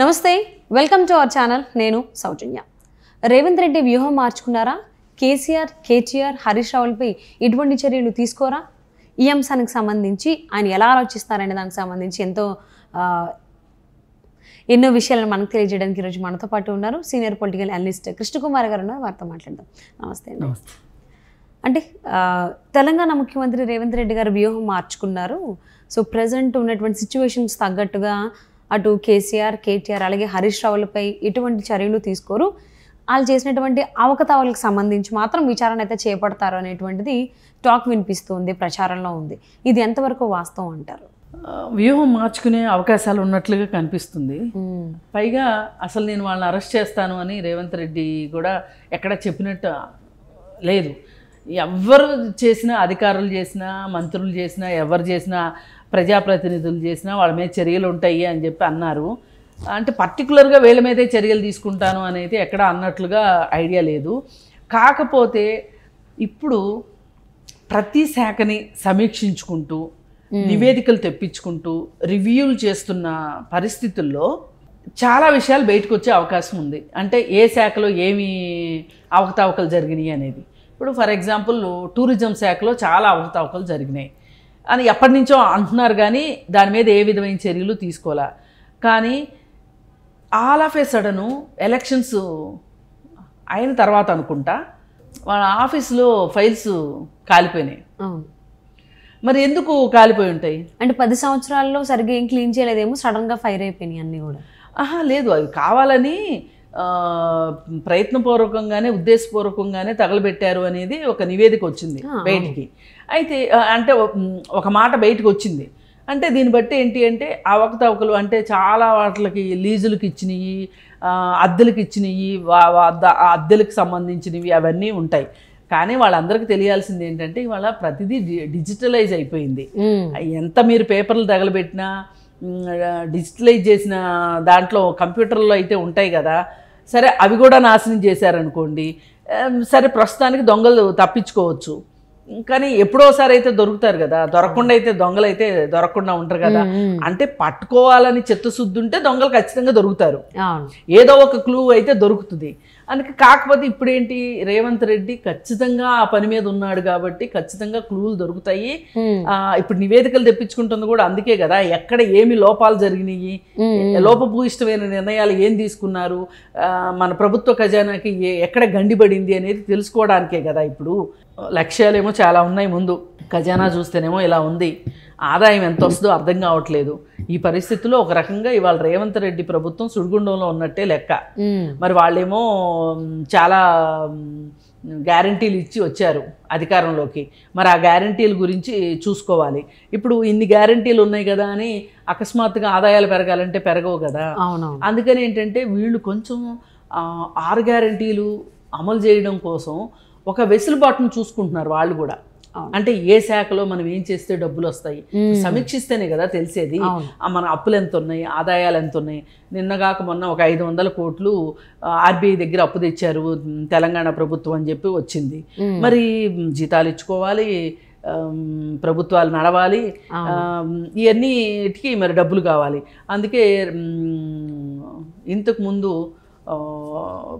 నమస్తే welcome to our channel నేను సౌజన్య రేవంత్ రెడ్డి వ్యూహం మార్చుకున్నారా కేసీఆర్ కేటీఆర్ హరీష్ రావులపై ఎటువంటి చర్యలు తీసుకోరా ఈ అంశానికి సంబంధించి ఆయన ఎలా ఆలోచిస్తారనే దానికి సంబంధించి ఎంతో ఎన్నో విషయాలను మనకు తెలియజేయడానికి ఈరోజు మనతో పాటు ఉన్నారు సీనియర్ పొలిటికల్ అనలిస్ట్ కృష్ణకుమార్ గారు ఉన్నారు వారితో మాట్లాడదాం నమస్తే అంటే తెలంగాణ ముఖ్యమంత్రి రేవంత్ రెడ్డి గారు వ్యూహం మార్చుకున్నారు సో ప్రజెంట్ ఉన్నటువంటి సిచ్యువేషన్స్ తగ్గట్టుగా అటు కేసీఆర్ కేటీఆర్ అలాగే హరీష్ రావులపై ఎటువంటి చర్యలు తీసుకోరు వాళ్ళు చేసినటువంటి అవకతవలకు సంబంధించి మాత్రం విచారణ అయితే చేపడతారు అనేటువంటిది టాక్ వినిపిస్తుంది ప్రచారంలో ఉంది ఇది ఎంతవరకు వాస్తవం అంటారు వ్యూహం మార్చుకునే అవకాశాలు ఉన్నట్లుగా కనిపిస్తుంది పైగా అసలు నేను వాళ్ళని అరెస్ట్ చేస్తాను అని రేవంత్ రెడ్డి కూడా ఎక్కడ చెప్పినట్టు లేదు ఎవరు చేసినా అధికారులు చేసినా మంత్రులు చేసినా ఎవరు చేసినా ప్రజాప్రతినిధులు చేసినా వాళ్ళ మీద చర్యలు ఉంటాయి అని చెప్పి అన్నారు అంటే పర్టికులర్గా వీళ్ళ మీదే చర్యలు తీసుకుంటాను అనేది ఎక్కడ అన్నట్లుగా ఐడియా లేదు కాకపోతే ఇప్పుడు ప్రతి శాఖని సమీక్షించుకుంటూ నివేదికలు తెప్పించుకుంటూ రివ్యూలు చేస్తున్న పరిస్థితుల్లో చాలా విషయాలు బయటకు వచ్చే అవకాశం ఉంది అంటే ఏ శాఖలో ఏమి అవకతవకలు జరిగినాయి అనేది ఇప్పుడు ఫర్ ఎగ్జాంపుల్ టూరిజం శాఖలో చాలా అవకతవకలు జరిగినాయి అని ఎప్పటి నుంచో అంటున్నారు కానీ దాని మీద ఏ విధమైన చర్యలు తీసుకోలే కానీ all of a sudden elections అయిన తర్వాత అనుకుంటా వాళ్ళ ఆఫీస్లో ఫైల్స్ కాలిపోయినాయి మరి ఎందుకు కాలిపోయి ఉంటాయి అంటే పది సంవత్సరాల్లో సరిగ్గా ఏం క్లీన్ చేయలేదేమో సడన్గా ఫైర్ అయిపోయినాయి అన్నీ కూడా ఆహా లేదు అవి కావాలని ప్రయత్నపూర్వకంగానే ఉద్దేశపూర్వకంగానే తగలబెట్టారు అనేది ఒక నివేదిక వచ్చింది బయటికి అయితే అంటే ఒక మాట బయటకు వచ్చింది అంటే దీన్ని బట్టి ఏంటి అంటే అవకతవకలు అంటే చాలా వాటికి లీజులకు ఇచ్చినవి అద్దెలకు ఇచ్చినవి అద్దెలకు సంబంధించినవి అవన్నీ ఉంటాయి కానీ వాళ్ళందరికీ తెలియాల్సింది ఏంటంటే ఇవాళ ప్రతిదీ డిజిటలైజ్ అయిపోయింది ఎంత మీరు పేపర్లు తగలబెట్టినా డిజిటలైజ్ చేసిన దాంట్లో కంప్యూటర్లో అయితే ఉంటాయి కదా సరే అవి కూడా నాశనం చేశారనుకోండి సరే ప్రస్తుతానికి దొంగలు తప్పించుకోవచ్చు కానీ ఎప్పుడోసారి అయితే దొరుకుతారు కదా దొరకకుండా అయితే దొంగలు అయితే దొరకకుండా ఉంటారు కదా అంటే పట్టుకోవాలని చిత్తశుద్ధి ఉంటే దొంగలు ఖచ్చితంగా దొరుకుతారు ఏదో ఒక క్లూ అయితే దొరుకుతుంది అందుకే కాకపోతే ఇప్పుడేంటి రేవంత్ రెడ్డి ఖచ్చితంగా ఆ పని మీద ఉన్నాడు కాబట్టి ఖచ్చితంగా క్లూలు దొరుకుతాయి ఆ ఇప్పుడు నివేదికలు తెప్పించుకుంటుంది కూడా అందుకే కదా ఎక్కడ ఏమి లోపాలు జరిగినాయి లోపభూయిష్టమైన నిర్ణయాలు ఏం తీసుకున్నారు మన ప్రభుత్వ ఖజానాకి ఎక్కడ గండిపడింది అనేది తెలుసుకోవడానికే కదా ఇప్పుడు లక్ష్యాలేమో చాలా ఉన్నాయి ముందు ఖజానా చూస్తేనేమో ఇలా ఉంది ఆదాయం ఎంత వస్తుందో అర్థం కావట్లేదు ఈ పరిస్థితిలో ఒక రకంగా ఇవాళ రేవంత్ రెడ్డి ప్రభుత్వం సుడిగుండంలో ఉన్నట్టే లెక్క మరి వాళ్ళేమో చాలా గ్యారంటీలు ఇచ్చి వచ్చారు అధికారంలోకి మరి ఆ గ్యారంటీల గురించి చూసుకోవాలి ఇప్పుడు ఇన్ని గ్యారంటీలు ఉన్నాయి కదా అని అకస్మాత్తుగా ఆదాయాలు పెరగాలంటే పెరగవు కదా అందుకని ఏంటంటే వీళ్ళు కొంచెం ఆరు గ్యారంటీలు అమలు చేయడం కోసం ఒక వెసులుబాటును చూసుకుంటున్నారు వాళ్ళు కూడా అంటే ఏ శాఖలో మనం ఏం చేస్తే డబ్బులు వస్తాయి సమీక్షిస్తేనే కదా తెలిసేది మన అప్పులు ఎంత ఉన్నాయి ఆదాయాలు ఎంత ఉన్నాయి నిన్నగాక మొన్న ఒక ఐదు వందల కోట్లు ఆర్బీఐ దగ్గర అప్పు తెచ్చారు తెలంగాణ ప్రభుత్వం అని చెప్పి వచ్చింది మరి జీతాలు ఇచ్చుకోవాలి ప్రభుత్వాలు నడవాలి ఇవన్నీటికి మరి డబ్బులు కావాలి అందుకే ఇంతకుముందు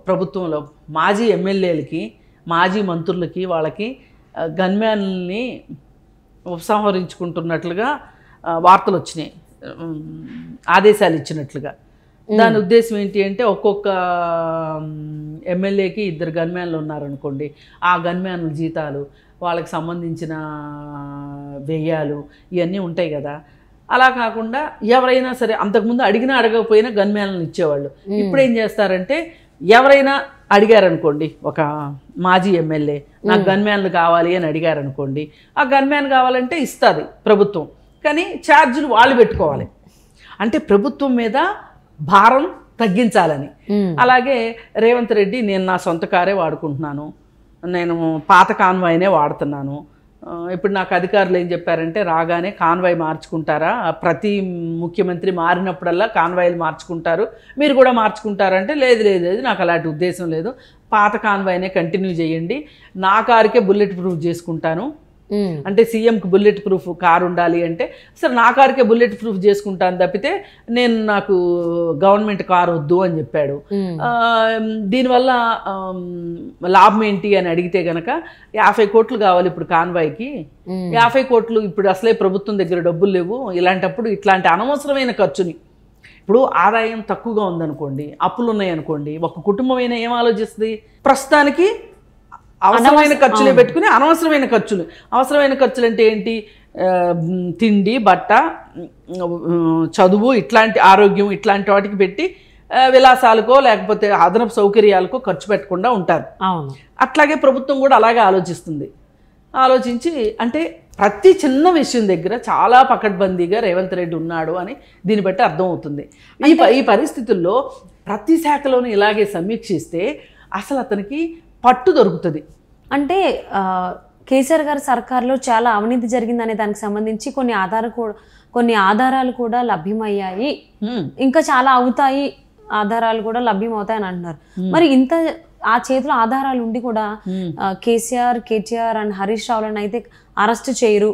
ప్రభుత్వంలో మాజీ ఎమ్మెల్యేలకి మాజీ మంత్రులకి వాళ్ళకి గన్మ్యాన్ని ఉపసంహరించుకుంటున్నట్లుగా వార్తలు వచ్చినాయి ఆదేశాలు ఇచ్చినట్లుగా దాని ఉద్దేశం ఏంటి అంటే ఒక్కొక్క ఎమ్మెల్యేకి ఇద్దరు గన్మ్యాన్లు ఉన్నారనుకోండి ఆ గన్మ్యాన్ల జీతాలు వాళ్ళకి సంబంధించిన వ్యయాలు ఇవన్నీ ఉంటాయి కదా అలా కాకుండా ఎవరైనా సరే అంతకుముందు అడిగినా అడగకపోయినా గన్మ్యాన్లను ఇచ్చేవాళ్ళు ఇప్పుడు ఏం చేస్తారంటే ఎవరైనా అడిగారనుకోండి ఒక మాజీ ఎమ్మెల్యే నాకు గన్మ్యాన్లు కావాలి అని అడిగారనుకోండి ఆ గన్మ్యాన్ కావాలంటే ఇస్తుంది ప్రభుత్వం కానీ ఛార్జీలు వాళ్ళు పెట్టుకోవాలి అంటే ప్రభుత్వం మీద భారం తగ్గించాలని అలాగే రేవంత్ రెడ్డి నేను నా సొంత కారే వాడుకుంటున్నాను నేను పాత కాన్వాయనే వాడుతున్నాను ఇప్పుడు నాకు అధికారులు ఏం చెప్పారంటే రాగానే కాన్వాయ్ మార్చుకుంటారా ప్రతి ముఖ్యమంత్రి మారినప్పుడల్లా కాన్వాయ్లు మార్చుకుంటారు మీరు కూడా మార్చుకుంటారంటే లేదు లేదు లేదు నాకు అలాంటి ఉద్దేశం లేదు పాత కాన్వాయ్నే కంటిన్యూ చేయండి నా కారుకే బుల్లెట్ ప్రూఫ్ చేసుకుంటాను Hmm. అంటే సీఎంకి బుల్లెట్ ప్రూఫ్ కారు ఉండాలి అంటే సరే నా కారుకే బుల్లెట్ ప్రూఫ్ చేసుకుంటాను తప్పితే నేను నాకు గవర్నమెంట్ కారు వద్దు అని చెప్పాడు hmm. దీనివల్ల లాభం ఏంటి అని అడిగితే గనక యాభై కోట్లు కావాలి ఇప్పుడు కి hmm. యాభై కోట్లు ఇప్పుడు అసలే ప్రభుత్వం దగ్గర డబ్బులు లేవు ఇలాంటప్పుడు ఇట్లాంటి అనవసరమైన ఖర్చుని ఇప్పుడు ఆదాయం తక్కువగా ఉందనుకోండి అప్పులు ఉన్నాయనుకోండి ఒక కుటుంబమైన ఏం ఆలోచిస్తుంది ప్రస్తుతానికి అవసరమైన ఖర్చులే పెట్టుకుని అనవసరమైన ఖర్చులు అవసరమైన ఖర్చులు అంటే ఏంటి తిండి బట్ట చదువు ఇట్లాంటి ఆరోగ్యం ఇట్లాంటి వాటికి పెట్టి విలాసాలకో లేకపోతే అదనపు సౌకర్యాలకో ఖర్చు పెట్టకుండా ఉంటారు అట్లాగే ప్రభుత్వం కూడా అలాగే ఆలోచిస్తుంది ఆలోచించి అంటే ప్రతి చిన్న విషయం దగ్గర చాలా పకడ్బందీగా రేవంత్ రెడ్డి ఉన్నాడు అని దీన్ని బట్టి అర్థమవుతుంది ఈ ఈ పరిస్థితుల్లో ప్రతి శాఖలోనూ ఇలాగే సమీక్షిస్తే అసలు అతనికి పట్టు దొరుకుతుంది అంటే కేసీఆర్ గారి సర్కార్లో చాలా అవినీతి జరిగిందనే దానికి సంబంధించి కొన్ని ఆధార కొన్ని ఆధారాలు కూడా లభ్యమయ్యాయి ఇంకా చాలా అవుతాయి ఆధారాలు కూడా లభ్యమవుతాయి అని అంటున్నారు మరి ఇంత ఆ చేతిలో ఆధారాలు ఉండి కూడా కేసీఆర్ కేటీఆర్ అండ్ హరీష్ రావులను అయితే అరెస్ట్ చేయరు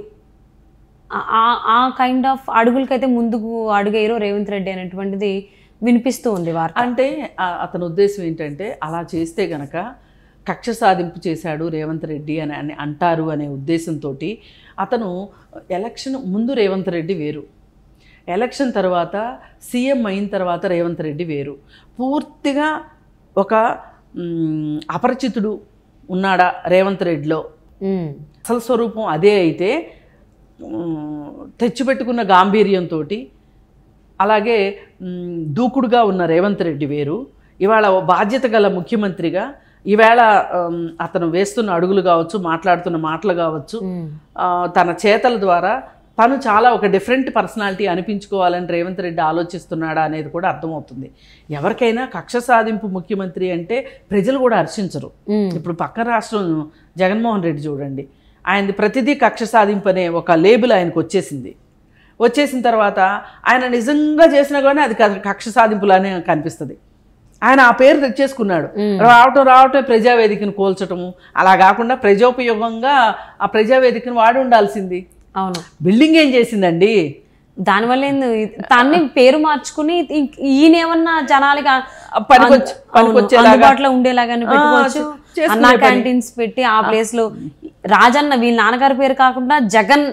ఆ కైండ్ ఆఫ్ అడుగులకైతే ముందుకు అడుగేయరు రేవంత్ రెడ్డి అనేటువంటిది వినిపిస్తూ ఉంది వారు అంటే అతని ఉద్దేశం ఏంటంటే అలా చేస్తే గనక కక్ష సాధింపు చేశాడు రేవంత్ రెడ్డి అని అని అంటారు అనే ఉద్దేశంతో అతను ఎలక్షన్ ముందు రేవంత్ రెడ్డి వేరు ఎలక్షన్ తర్వాత సీఎం అయిన తర్వాత రేవంత్ రెడ్డి వేరు పూర్తిగా ఒక అపరిచితుడు ఉన్నాడా రేవంత్ రెడ్డిలో అసలు స్వరూపం అదే అయితే తెచ్చిపెట్టుకున్న గాంభీర్యంతో అలాగే దూకుడుగా ఉన్న రేవంత్ రెడ్డి వేరు ఇవాళ బాధ్యత గల ముఖ్యమంత్రిగా ఈవేళ అతను వేస్తున్న అడుగులు కావచ్చు మాట్లాడుతున్న మాటలు కావచ్చు తన చేతల ద్వారా తను చాలా ఒక డిఫరెంట్ పర్సనాలిటీ అనిపించుకోవాలని రేవంత్ రెడ్డి ఆలోచిస్తున్నాడా అనేది కూడా అర్థమవుతుంది ఎవరికైనా కక్ష సాధింపు ముఖ్యమంత్రి అంటే ప్రజలు కూడా హర్షించరు ఇప్పుడు పక్క రాష్ట్రం జగన్మోహన్ రెడ్డి చూడండి ఆయనది ప్రతిదీ కక్ష సాధింపు అనే ఒక లేబుల్ ఆయనకు వచ్చేసింది వచ్చేసిన తర్వాత ఆయన నిజంగా చేసినా కానీ అది కక్ష సాధింపులానే కనిపిస్తుంది ఆయన ఆ పేరు తెచ్చేసుకున్నాడు రావటం రావటం ప్రజావేదికను కోల్చటము అలా కాకుండా ప్రజోపయోగంగా ఆ ప్రజావేదికను వాడి ఉండాల్సింది అవును బిల్డింగ్ ఏం చేసిందండి దానివల్ల తన్ని పేరు మార్చుకుని ఈయన ఏమన్నా జనాలుగా అందుబాటులో ఉండేలాగా పెట్టుకోవచ్చు అన్నా క్యాంటీన్స్ పెట్టి ఆ ప్లేస్ లో రాజన్న వీళ్ళ నాన్నగారి పేరు కాకుండా జగన్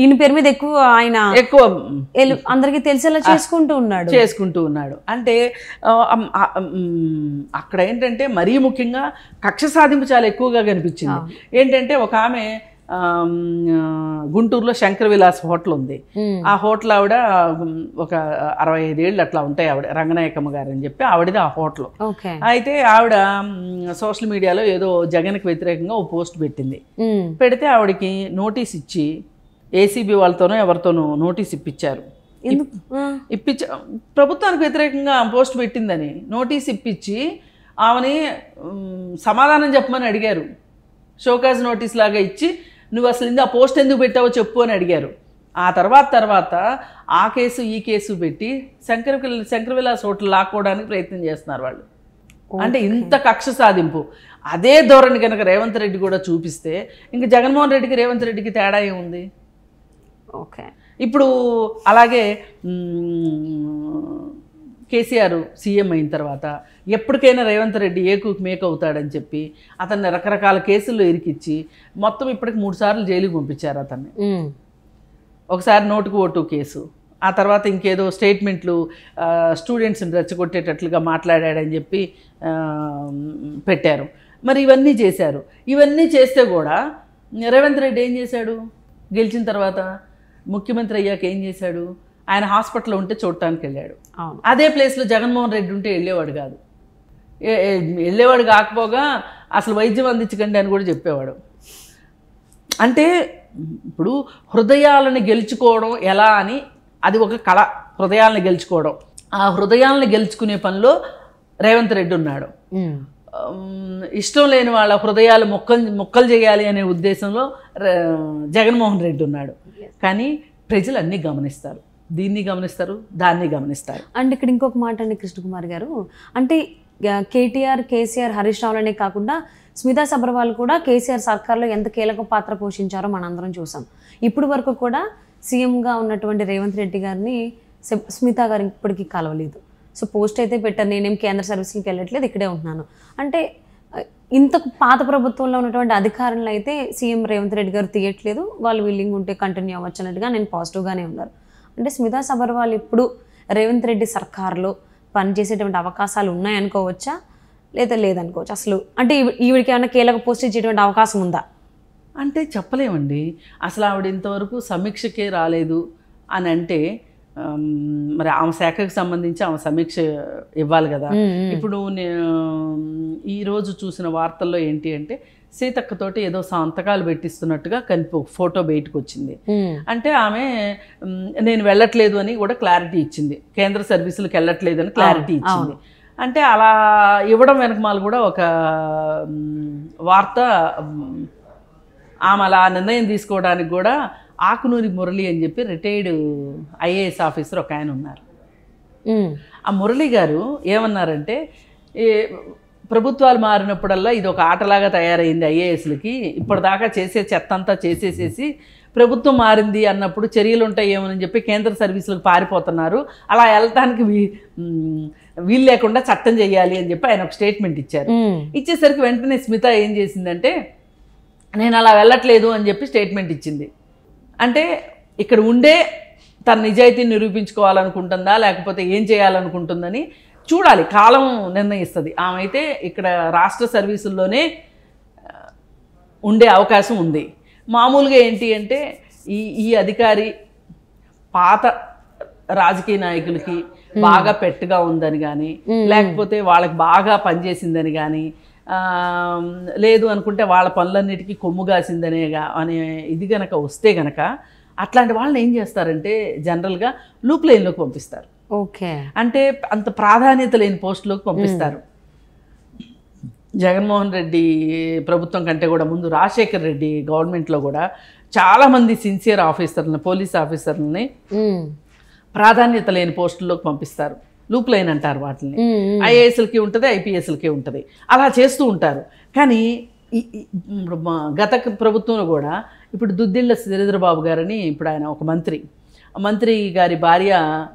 ఈయన పేరు మీద ఎక్కువ ఆయన ఎక్కువ అందరికి తెలిసేలా చేసుకుంటూ ఉన్నాడు చేసుకుంటూ ఉన్నాడు అంటే అక్కడ ఏంటంటే మరీ ముఖ్యంగా కక్ష సాధింపు చాలా ఎక్కువగా కనిపించింది ఏంటంటే ఒక ఆమె గుంటూరులో శంకర విలాస్ హోటల్ ఉంది ఆ హోటల్ ఆవిడ ఒక అరవై ఐదేళ్ళు అట్లా ఉంటాయి ఆవిడ రంగనాయకమ్మ గారు అని చెప్పి ఆవిడది ఆ హోటల్ అయితే ఆవిడ సోషల్ మీడియాలో ఏదో జగన్కి వ్యతిరేకంగా ఓ పోస్ట్ పెట్టింది పెడితే ఆవిడకి నోటీస్ ఇచ్చి ఏసీబీ వాళ్ళతోనో ఎవరితోనో నోటీస్ ఇప్పించారు ఇప్పించ ప్రభుత్వానికి వ్యతిరేకంగా పోస్ట్ పెట్టిందని నోటీస్ ఇప్పించి ఆమెని సమాధానం చెప్పమని అడిగారు షోకాజ్ నోటీస్ లాగా ఇచ్చి నువ్వు అసలు ఇందా పోస్ట్ ఎందుకు పెట్టావో చెప్పు అని అడిగారు ఆ తర్వాత తర్వాత ఆ కేసు ఈ కేసు పెట్టి శంకర శంకరవిలాస్ హోటల్ లాక్కోవడానికి ప్రయత్నం చేస్తున్నారు వాళ్ళు అంటే ఇంత కక్ష సాధింపు అదే ధోరణి కనుక రేవంత్ రెడ్డి కూడా చూపిస్తే ఇంకా జగన్మోహన్ రెడ్డికి రేవంత్ రెడ్డికి తేడా ఏముంది ఓకే ఇప్పుడు అలాగే కేసీఆర్ సీఎం అయిన తర్వాత ఎప్పటికైనా రేవంత్ రెడ్డి ఏకు మేక్ అవుతాడని చెప్పి అతన్ని రకరకాల కేసుల్లో ఇరికిచ్చి మొత్తం ఇప్పటికి మూడు సార్లు జైలుకి పంపించారు అతన్ని ఒకసారి నోటుకు ఓటు కేసు ఆ తర్వాత ఇంకేదో స్టేట్మెంట్లు స్టూడెంట్స్ని రెచ్చగొట్టేటట్లుగా మాట్లాడాడని చెప్పి పెట్టారు మరి ఇవన్నీ చేశారు ఇవన్నీ చేస్తే కూడా రేవంత్ రెడ్డి ఏం చేశాడు గెలిచిన తర్వాత ముఖ్యమంత్రి అయ్యాక ఏం చేశాడు ఆయన హాస్పిటల్లో ఉంటే చూడటానికి వెళ్ళాడు అదే ప్లేస్లో జగన్మోహన్ రెడ్డి ఉంటే వెళ్ళేవాడు కాదు వెళ్ళేవాడు కాకపోగా అసలు వైద్యం అందించకండి అని కూడా చెప్పేవాడు అంటే ఇప్పుడు హృదయాలను గెలుచుకోవడం ఎలా అని అది ఒక కళ హృదయాలను గెలుచుకోవడం ఆ హృదయాలను గెలుచుకునే పనిలో రేవంత్ రెడ్డి ఉన్నాడు ఇష్టం లేని వాళ్ళ హృదయాలు మొక్కలు మొక్కలు చేయాలి అనే ఉద్దేశంలో జగన్మోహన్ రెడ్డి ఉన్నాడు కానీ ప్రజలు అన్నీ గమనిస్తారు దీన్ని గమనిస్తారు దాన్ని గమనిస్తారు అండ్ ఇక్కడ ఇంకొక మాట అండి కృష్ణకుమార్ గారు అంటే కేటీఆర్ కేసీఆర్ హరీష్ రావు అనే కాకుండా స్మితా సబర్వాల్ కూడా కేసీఆర్ సర్కార్లో ఎంత కీలక పాత్ర పోషించారో మనందరం చూసాం ఇప్పుడు వరకు కూడా సీఎంగా ఉన్నటువంటి రేవంత్ రెడ్డి గారిని స్మితా గారు ఇప్పటికీ కలవలేదు సో పోస్ట్ అయితే పెట్టారు నేనేం కేంద్ర సర్వీసులకు వెళ్ళట్లేదు ఇక్కడే ఉంటున్నాను అంటే ఇంత పాత ప్రభుత్వంలో ఉన్నటువంటి అధికారులు అయితే సీఎం రేవంత్ రెడ్డి గారు తీయట్లేదు వాళ్ళు విల్లింగ్ ఉంటే కంటిన్యూ అవ్వచ్చు అన్నట్టుగా నేను పాజిటివ్గానే ఉన్నారు అంటే స్మితా సబర్వాల్ ఇప్పుడు రేవంత్ రెడ్డి సర్కార్లో పనిచేసేటువంటి అవకాశాలు ఉన్నాయనుకోవచ్చా లేదా లేదనుకోవచ్చు అసలు అంటే ఈవిడికి ఏమైనా కీలక పోస్ట్ ఇచ్చేటువంటి అవకాశం ఉందా అంటే చెప్పలేమండి అసలు ఆవిడ ఇంతవరకు సమీక్షకే రాలేదు అని అంటే మరి ఆమె శాఖకు సంబంధించి ఆమె సమీక్ష ఇవ్వాలి కదా ఇప్పుడు నేను ఈరోజు చూసిన వార్తల్లో ఏంటి అంటే సీతక్కతోటి ఏదో సంతకాలు పెట్టిస్తున్నట్టుగా కనిపి ఫోటో బయటకు వచ్చింది అంటే ఆమె నేను వెళ్ళట్లేదు అని కూడా క్లారిటీ ఇచ్చింది కేంద్ర సర్వీసులకు వెళ్ళట్లేదు అని క్లారిటీ ఇచ్చింది అంటే అలా ఇవ్వడం వెనకమాల కూడా ఒక వార్త ఆమె అలా నిర్ణయం తీసుకోవడానికి కూడా ఆకునూరి మురళి అని చెప్పి రిటైర్డ్ ఐఏఎస్ ఆఫీసర్ ఒక ఆయన ఉన్నారు ఆ మురళి గారు ఏమన్నారంటే ప్రభుత్వాలు మారినప్పుడల్లా ఇది ఒక ఆటలాగా తయారైంది ఐఏఎస్లకి ఇప్పటిదాకా చేసే చెత్త అంతా చేసేసేసి ప్రభుత్వం మారింది అన్నప్పుడు చర్యలు ఉంటాయేమోనని చెప్పి కేంద్ర సర్వీసులకు పారిపోతున్నారు అలా వెళ్ళటానికి వీలు లేకుండా చట్టం చేయాలి అని చెప్పి ఆయన ఒక స్టేట్మెంట్ ఇచ్చారు ఇచ్చేసరికి వెంటనే స్మిత ఏం చేసిందంటే నేను అలా వెళ్ళట్లేదు అని చెప్పి స్టేట్మెంట్ ఇచ్చింది అంటే ఇక్కడ ఉండే తన నిజాయితీని నిరూపించుకోవాలనుకుంటుందా లేకపోతే ఏం చేయాలనుకుంటుందని చూడాలి కాలం నిర్ణయిస్తుంది ఆమె అయితే ఇక్కడ రాష్ట్ర సర్వీసుల్లోనే ఉండే అవకాశం ఉంది మామూలుగా ఏంటి అంటే ఈ ఈ అధికారి పాత రాజకీయ నాయకులకి బాగా పెట్టుగా ఉందని కానీ లేకపోతే వాళ్ళకి బాగా పనిచేసిందని కానీ లేదు అనుకుంటే వాళ్ళ పనులన్నిటికీ కొమ్ము అనే ఇది కనుక వస్తే గనక అట్లాంటి వాళ్ళని ఏం చేస్తారంటే జనరల్గా లూప్ లైన్లోకి పంపిస్తారు ఓకే అంటే అంత ప్రాధాన్యత లేని పోస్టులోకి పంపిస్తారు జగన్మోహన్ రెడ్డి ప్రభుత్వం కంటే కూడా ముందు రాజశేఖర్ రెడ్డి గవర్నమెంట్లో కూడా చాలామంది సిన్సియర్ ఆఫీసర్లని పోలీస్ ఆఫీసర్లని ప్రాధాన్యత లేని పోస్టుల్లోకి పంపిస్తారు లూప్ లైన్ అంటారు వాటిని ఐఏఎస్లకి ఉంటుంది ఐపీఎస్లకి ఉంటుంది అలా చేస్తూ ఉంటారు కానీ గత ప్రభుత్వంలో కూడా ఇప్పుడు దుద్దిళ్ళ శ్రీధరబాబు గారని ఇప్పుడు ఆయన ఒక మంత్రి మంత్రి గారి భార్య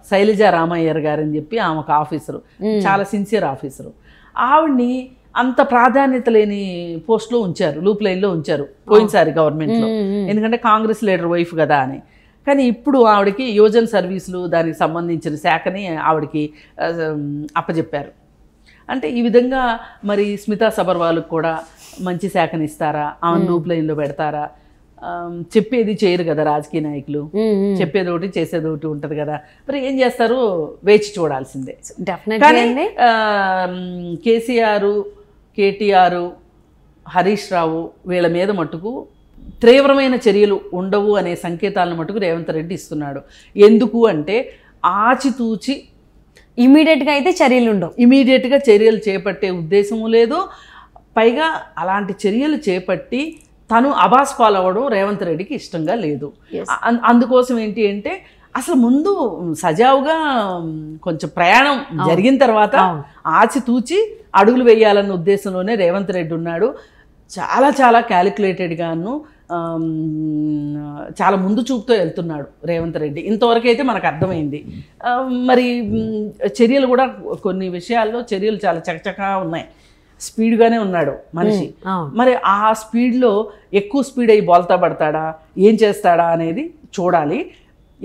శైలజ రామయ్యర్ గారని చెప్పి ఆమె ఒక ఆఫీసరు చాలా సిన్సియర్ ఆఫీసరు ఆవిడ్ని అంత ప్రాధాన్యత లేని పోస్ట్లో ఉంచారు లూప్ లైన్లో ఉంచారు పోయినసారి గవర్నమెంట్లో ఎందుకంటే కాంగ్రెస్ లీడర్ వైఫ్ కదా అని కానీ ఇప్పుడు ఆవిడకి యువజన సర్వీసులు దానికి సంబంధించిన శాఖని ఆవిడకి అప్పచెప్పారు అంటే ఈ విధంగా మరి స్మితా సబర్వాలకు కూడా మంచి శాఖని ఇస్తారా ఆమె లూప్ లైన్లో పెడతారా చెప్పేది చేయరు కదా రాజకీయ నాయకులు చెప్పేది ఒకటి చేసేది ఒకటి ఉంటది కదా మరి ఏం చేస్తారు వేచి చూడాల్సిందే కానీ కేసీఆర్ కేటీఆర్ హరీష్ రావు వీళ్ళ మీద మట్టుకు తీవ్రమైన చర్యలు ఉండవు అనే సంకేతాలను మటుకు రేవంత్ రెడ్డి ఇస్తున్నాడు ఎందుకు అంటే ఆచితూచి ఇమీడియట్గా అయితే చర్యలు ఉండవు ఇమీడియట్గా చర్యలు చేపట్టే ఉద్దేశము లేదు పైగా అలాంటి చర్యలు చేపట్టి తను అబాస్ పాలవ్వడం రేవంత్ రెడ్డికి ఇష్టంగా లేదు అందుకోసం ఏంటి అంటే అసలు ముందు సజావుగా కొంచెం ప్రయాణం జరిగిన తర్వాత ఆచితూచి అడుగులు వేయాలన్న ఉద్దేశంలోనే రేవంత్ రెడ్డి ఉన్నాడు చాలా చాలా క్యాలిక్యులేటెడ్గాను చాలా ముందు చూపుతో వెళ్తున్నాడు రేవంత్ రెడ్డి ఇంతవరకు అయితే మనకు అర్థమైంది మరి చర్యలు కూడా కొన్ని విషయాల్లో చర్యలు చాలా చకచకా ఉన్నాయి స్పీడ్గానే ఉన్నాడు మనిషి మరి ఆ స్పీడ్లో ఎక్కువ స్పీడ్ అయ్యి బోల్తా పడతాడా ఏం చేస్తాడా అనేది చూడాలి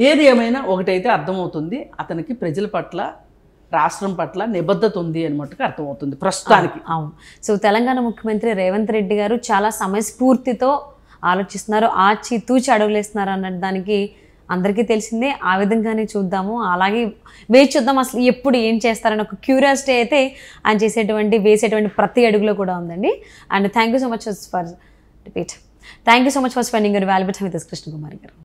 ఏది ఏమైనా ఒకటైతే అర్థమవుతుంది అతనికి ప్రజల పట్ల రాష్ట్రం పట్ల నిబద్ధత ఉంది అని మటుకు అర్థమవుతుంది ప్రస్తుతానికి అవును సో తెలంగాణ ముఖ్యమంత్రి రేవంత్ రెడ్డి గారు చాలా సమయస్ఫూర్తితో ఆలోచిస్తున్నారు ఆచి తూచి అడుగులేస్తున్నారు అన్నట్టు దానికి అందరికీ తెలిసిందే ఆ విధంగానే చూద్దాము అలాగే వేచి చూద్దాం అసలు ఎప్పుడు ఏం చేస్తారని ఒక క్యూరియాసిటీ అయితే ఆయన చేసేటువంటి వేసేటువంటి ప్రతి అడుగులో కూడా ఉందండి and thank you so much for repeat thank you so much for spending your valuable time with Krishnakumari Kumar గారు